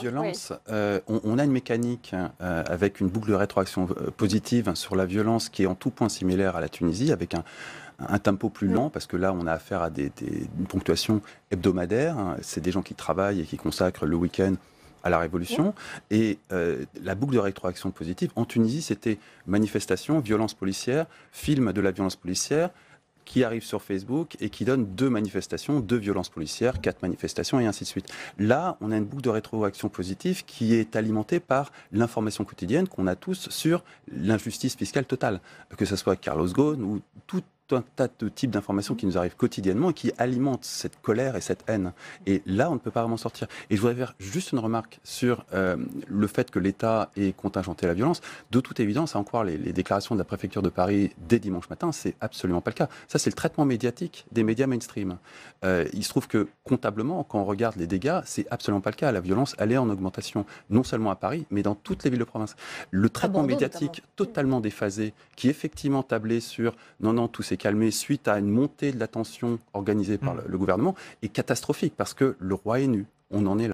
violence, euh, on, a une mécanique euh, avec une boucle de rétroaction euh, positive sur la violence qui est en tout point similaire à la Tunisie, avec un, tempo plus mm. lent, parce que là, on a affaire à des, une ponctuation hebdomadaire. Hein. C'est des gens qui travaillent et qui consacrent le week-end à la révolution. Mm. Et la boucle de rétroaction positive, en Tunisie, c'était manifestation, violence policière, film de la violence policière, qui arrive sur Facebook et qui donne deux manifestations, deux violences policières, quatre manifestations et ainsi de suite. Là, on a une boucle de rétroaction positive qui est alimentée par l'information quotidienne qu'on a tous sur l'injustice fiscale totale, que ce soit Carlos Ghosn ou toute un tas de types d'informations qui nous arrivent quotidiennement et qui alimentent cette colère et cette haine. Et là, on ne peut pas vraiment sortir. Et je voudrais faire juste une remarque sur euh, le fait que l'État ait contingenté la violence. De toute évidence, à en croire les, déclarations de la préfecture de Paris dès dimanche matin, c'est absolument pas le cas. Ça, c'est le traitement médiatique des médias mainstream. Euh, il se trouve que comptablement, quand on regarde les dégâts, c'est absolument pas le cas. La violence, elle est en augmentation, non seulement à Paris, mais dans toutes les villes de province. Le traitement médiatique totalement déphasé, qui effectivement tablé sur non, non, tous ces suite à une montée de la tension organisée par mmh. le, le gouvernement est catastrophique parce que le roi est nu. On en est là.